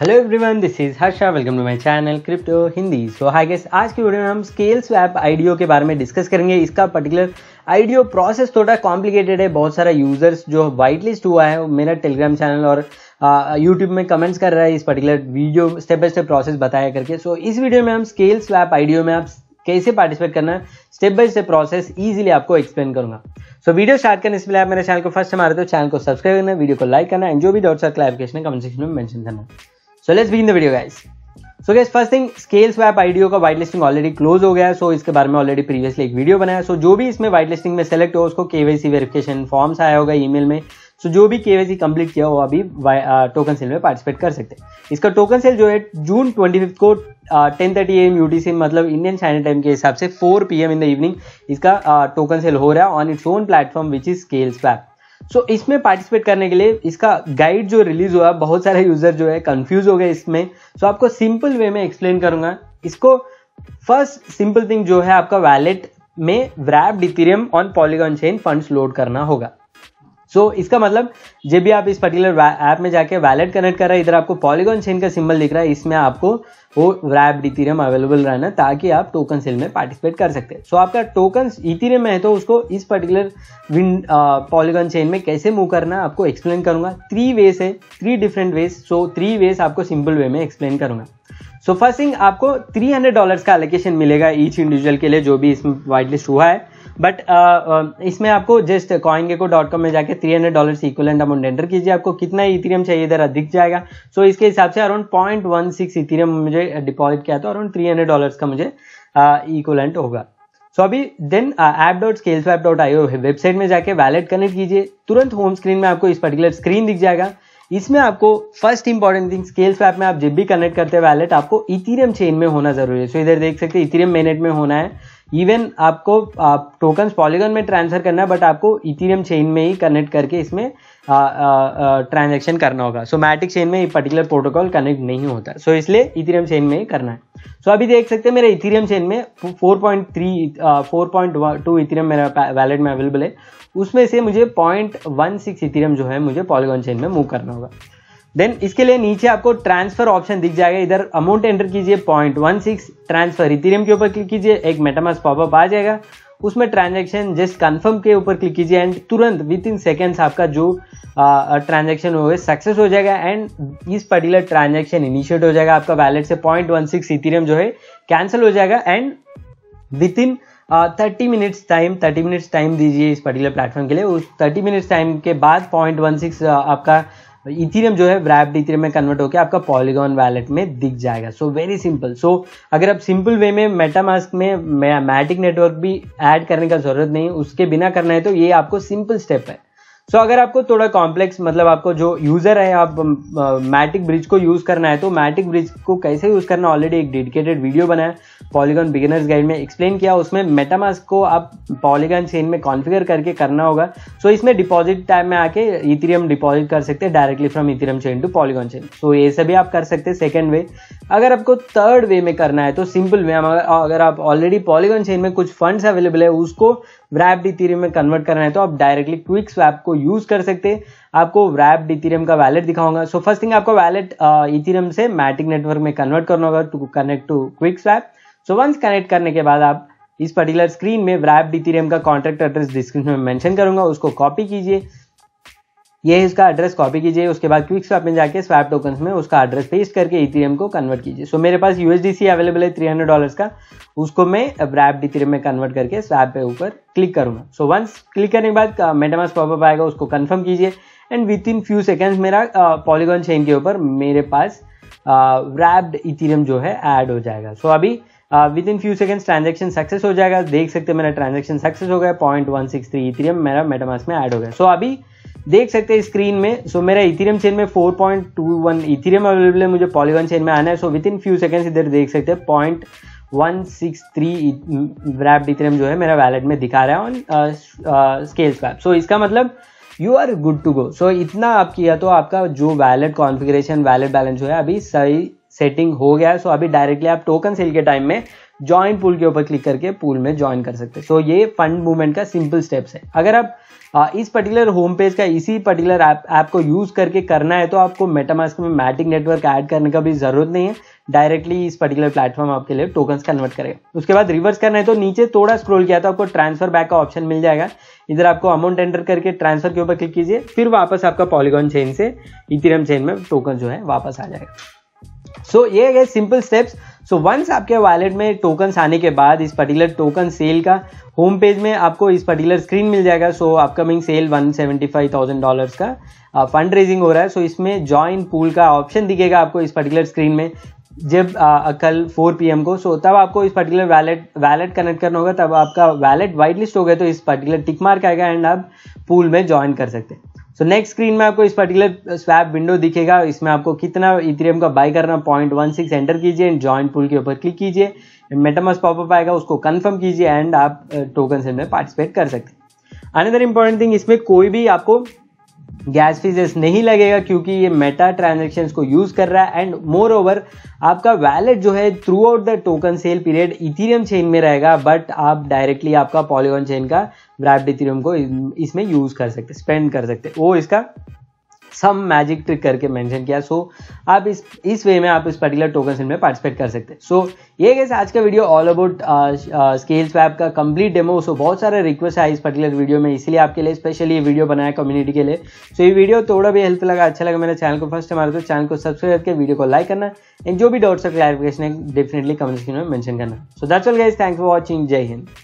hello everyone this is Harsha welcome to my channel crypto Hindi so hi guys आज की video में हम scale swap audio के बारे में डिस्कस करेंगे इसका पर्टिकुलर आइडियो प्रोसेस थोड़ा कॉम्प्लिकेटेड है बहुत सारा यूजर्स जो वाइट लिस्ट हुआ है मेरा टेलीग्राम चैनल और यूट्यूब में कमेंट्स कर रहा है इस particular video step by step process बताया करके सो so, इस वीडियो में हम स्केल स्वैप आइडियो में आप कैसे पार्टिसिपेट करना है step by step process easily आपको एक्सप्लेन करूंगा सो so, वीडियो स्टार्ट करने से पहले आप मेरे चैनल को फर्स्ट हमारे तो चैनल को सब्सक्राइब करना वीडियो को लाइक करना एंड जो भी डॉट सर क्लैरिफिकेशन है कमेंट सेक्शन में मेंशन करना so let's begin the video guys so guys first thing Scale Swap IDO का वाइट लिस्टिंग ऑलरेडी क्लोज हो गया है सो इसके बारे में ऑलरेडी प्रीवियसली एक वीडियो बनाया सो जो भी इसमें वाइट लिस्टिंग में सेलेक्ट हो उसको केवाईसी वेरिफिकेशन फॉर्म्स आया होगा ईमेल में सो जो भी केवाईसी कंप्लीट किया वो अभी टोकन सेल में पार्टिसिपेट कर सकते हैं इसका टोकन सेल जो है जून ट्वेंटी फिफ्थ को टेन थर्टी एम यू मतलब इंडियन चाइना टाइम के हिसाब से four P M in the evening इसका टोकन सेल हो रहा है on its own platform which is Scale Swap so so, इसमें पार्टिसिपेट करने के लिए इसका गाइड जो रिलीज हुआ बहुत सारे यूजर जो है कंफ्यूज हो गए इसमें सो so, आपको सिंपल वे में एक्सप्लेन करूंगा इसको फर्स्ट सिंपल थिंग जो है आपका वैलेट में wrap Ethereum on Polygon chain funds load करना होगा सो so, इसका मतलब जब भी आप इस पर्टिकुलर ऐप में जाके वैलेट कनेक्ट कर रहे हैं इधर आपको पॉलीगॉन चेन का सिंबल दिख रहा है इसमें आपको वो रैप इथीरियम अवेलेबल रहना ताकि आप टोकन सेल में पार्टिसिपेट कर सकते हैं सो so, आपका टोकन इथीरियम में है तो उसको इस पर्टिकुलर विन पॉलीगॉन चेन में कैसे मूव करना आपको एक्सप्लेन करूंगा थ्री वेज है three different ways so three ways आपको सिंपल वे में एक्सप्लेन करूंगा सो फर्स्ट थिंग आपको थ्री हंड्रेड डॉलर्स का एलोकेशन मिलेगा ईच इंडिविजुअल के लिए जो भी इसमें वाइट लिस्ट हुआ है बट uh, uh, इसमें आपको जस्ट कॉइंगे को डॉट कॉम में जाके three hundred dollar equivalent amount enter कीजिए आपको कितना इथीरियम चाहिए इधर अधिक जाएगा सो so, इसके हिसाब से around point one six Ethereum मुझे डिपॉजिट किया था अराउंड थ्री हंड्रेड डॉलर का मुझे इक्वलेंट uh, होगा सो अभी then app dot Scale Swap dot I website में जाके वैलेट कनेक्ट कीजिए तुरंत होम स्क्रीन में आपको इस पर्टिकुलर स्क्रीन दिख जाएगा इसमें आपको first important thing Scale Swap में आप जब भी कनेक्ट करते हैं वैलेट आपको इथीरियम चेन में होना जरूरी है सो so, इधर देख सकते हैं इथीरियम मेनेट में होना है इवन आपको आप टोकन पॉलीगन में ट्रांसफर करना है बट आपको इथीरियम चेन में ही कनेक्ट करके इसमें ट्रांजेक्शन करना होगा सो मैटिक चेन में पर्टिकुलर प्रोटोकॉल कनेक्ट नहीं होता सो so, इसलिए इथीरियम चेन में ही करना है सो so, अभी देख सकते हैं मेरे इथीरियम चेन में 4.3 टू इथीरियम मेरा वैलेट में अवेलेबल है उसमें से मुझे पॉइंट सिक्स इथीरियम जो है मुझे पॉलीगॉन चेन में मूव करना होगा देन इसके लिए नीचे आपको ट्रांसफर ऑप्शन दिख जाएगा इधर अमाउंट एंटर कीजिए point one six transfer Ethereum के ऊपर क्लिक कीजिए एक मेटामास पॉपअप आ जाएगा उसमें ट्रांजेक्शन जस्ट कंफर्म के ऊपर क्लिक कीजिए एंड तुरंत विद इन सेकेंड्स आपका जो ट्रांजेक्शन हो सक्सेस हो जाएगा एंड इस पर्टिकुलर ट्रांजेक्शन इनिशिएट हो जाएगा आपका वैलेट से पॉइंट वन सिक्स इथेरियम जो है कैंसिल हो जाएगा and within thirty minutes time thirty minutes time दीजिए इस पर्टिकुलर प्लेटफॉर्म के लिए उस थर्टी मिनट्स टाइम के बाद पॉइंट वन सिक्स आपका इथीरियम तो जो है व्रैप्ड इथीरियम में कन्वर्ट होकर आपका पॉलीगॉन वैलेट में दिख जाएगा सो वेरी सिंपल सो अगर आप सिंपल वे में मेटामास्क में मैटिक नेटवर्क भी ऐड करने का जरूरत नहीं उसके बिना करना है तो ये आपको सिंपल स्टेप है सो so, अगर आपको थोड़ा कॉम्प्लेक्स मतलब आपको जो यूज़र है आप मैटिक ब्रिज को यूज़ करना है तो मैटिक ब्रिज को कैसे यूज़ करना ऑलरेडी एक डेडिकेटेड वीडियो बनाया पॉलीगॉन बिगिनर्स गाइड में एक्सप्लेन किया उसमें मेटामास को आप पॉलीगॉन चेन में कॉन्फ़िगर करके करना होगा सो so, इसमें डिपॉजिट टाइम में आके इथेरियम डिपॉजिट कर सकते हैं directly from Ethereum chain to Polygon chain so ये सभी आप कर सकते हैं सेकेंड वे अगर आपको थर्ड वे में करना है तो सिंपल वे अगर आप ऑलरेडी पॉलीगॉन चेन में कुछ फंड्स अवेलेबल है उसको व्रैप्ड इथेरियम में कन्वर्ट करना है तो आप डायरेक्टली क्विक स्वैप को यूज कर सकते हैं आपको व्रैप्ड इथेरियम का वैलेट दिखाऊंगा सो फर्स्ट थिंग आपको वैलेट इथीरियम uh, से मैटिक नेटवर्क में कन्वर्ट करना होगा to connect to Quick Swap so once connect करने के बाद आप इस पर्टिकुलर स्क्रीन में व्रैप्ड इथेरियम का कॉन्ट्रैक्ट एड्रेस डिस्क्रिप्शन में मैंशन करूंगा उसको कॉपी कीजिए ये इसका एड्रेस कॉपी कीजिए उसके बाद क्विक स्वैप में जाके स्वैप टोकन में उसका एड्रेस पेस्ट करके इथेरियम को कन्वर्ट कीजिए सो so, मेरे पास यूएसडीसी अवेलेबल है थ्री हंड्रेड डॉलर्स का उसको मैं रैप इथेरियम में कन्वर्ट करके स्वैप पे ऊपर क्लिक करूंगा सो वंस क्लिक करने के बाद मेटामास uh, पॉपअप आएगा उसको कन्फर्म कीजिए and within few seconds मेरा पॉलीगॉन uh, चेन के ऊपर मेरे पास रैप्ड uh, इथेरियम जो है ऐड हो जाएगा सो so, अभी within few seconds transaction success हो जाएगा देख सकते हैं मेरा ट्रांजेक्शन सक्सेस हो गया point one six three Ethereum मेरा मेटामास में ऐड हो गया सो so, अभी देख सकते हैं स्क्रीन में सो so, मेरा इथेरियम चेन में 4.21 इथेरियम अवेलेबल है मुझे पॉलीगन चेन में आना है so within few seconds इधर देख सकते हैं point one six three wrap Ethereum जो है मेरा वैलेट में दिखा रहा है ऑन स्केल्स वैप सो इसका मतलब you are good to go so इतना आप किया तो आपका जो वैलेट कॉन्फिग्रेशन वैलेट बैलेंस जो है अभी सही सेटिंग हो गया है सो अभी डायरेक्टली आप टोकन सेल के टाइम में ज्वाइन पूल के ऊपर क्लिक करके पूल में ज्वाइन कर सकते हैं तो ये फंड मूवमेंट का सिंपल स्टेप्स है अगर आप इस पर्टिकुलर होम पेज का इसी पर्टिकुलर ऐप ऐप को यूज़ करके करना है तो आपको मेटामास्क में मैटिक नेटवर्क ऐड करने का भी ज़रूरत नहीं है डायरेक्टली इस पर्टिकुलर प्लेटफॉर्म आपके लिए टोकन्स कन्वर्ट करेगा उसके बाद रिवर्स करना है तो नीचे थोड़ा स्क्रॉल किया तो आपको ट्रांसफर बैक का ऑप्शन मिल जाएगा इधर आपको अमाउंट एंटर करके ट्रांसफर के ऊपर क्लिक कीजिए फिर वापस आपका पॉलीगॉन चेन से इथेरियम चेन में टोकन जो है वापस आ जाएगा सो so, ये सिंपल स्टेप्स सो वंस आपके वॉलेट में टोकन्स आने के बाद इस पर्टिकुलर टोकन सेल का होम पेज में आपको इस पर्टिकुलर स्क्रीन मिल जाएगा so upcoming sale one seventy five thousand dollars का फंड रेजिंग हो रहा है सो so, इसमें जॉइन पूल का ऑप्शन दिखेगा आपको इस पर्टिकुलर स्क्रीन में जब कल 4 पीएम को सो तब आपको इस पर्टिकुलर वैलेट वैलेट कनेक्ट करना होगा तब आपका वैलेट वाइट लिस्ट हो गया तो इस पर्टिकुलर टिक मार्क आएगा एंड आप पूल में ज्वाइन कर सकते हैं सो नेक्स्ट स्क्रीन में आपको इस पर्टिकुलर स्वैप विंडो दिखेगा इसमें आपको कितना इथेरियम का बाय करना पॉइंट वन सिक्स एंटर कीजिए एंड ज्वाइन पुल के ऊपर क्लिक कीजिए मेटामस पॉपअप आएगा उसको कंफर्म कीजिए एंड आप टोकन से पार्टिसिपेट कर सकते हैं अनदर इंपॉर्टेंट थिंग इसमें कोई भी आपको गैस फीजेस नहीं लगेगा क्योंकि ये मेटा ट्रांजेक्शन को यूज कर रहा है एंड मोर ओवर आपका वैलेट जो है throughout the token sale period Ethereum chain में रहेगा बट आप डायरेक्टली आपका पॉलीगॉन चेन का व्रैप्ड इथीरियम को इसमें यूज कर सकते स्पेंड कर सकते वो इसका सम मैजिक ट्रिक करके मेंशन किया सो so, आप इस इस वे में आप इस पर्टिकुलर टोकन में पार्टिसिपेट कर सकते हैं सो so, ये गैस आज का video all about Scale Swap का कंप्लीट डेमो सो बहुत सारे रिक्वेस्ट है इस पर्टिकुलर वीडियो में इसलिए आपके लिए स्पेशली ये वीडियो बनाया कम्युनिटी के लिए सो so, ये वीडियो थोड़ा भी हेल्प लगा अच्छा लगा मेरे चैनल को फर्स्ट हमारे तो चैनल को सब्सक्राइब करके वीडियो को लाइक करना एंड जो भी डाउट्स और क्लैरिफिकेशन है डेफिनेटली कमेंट में मैंशन करना so that's all guys thank for watching जय हिंद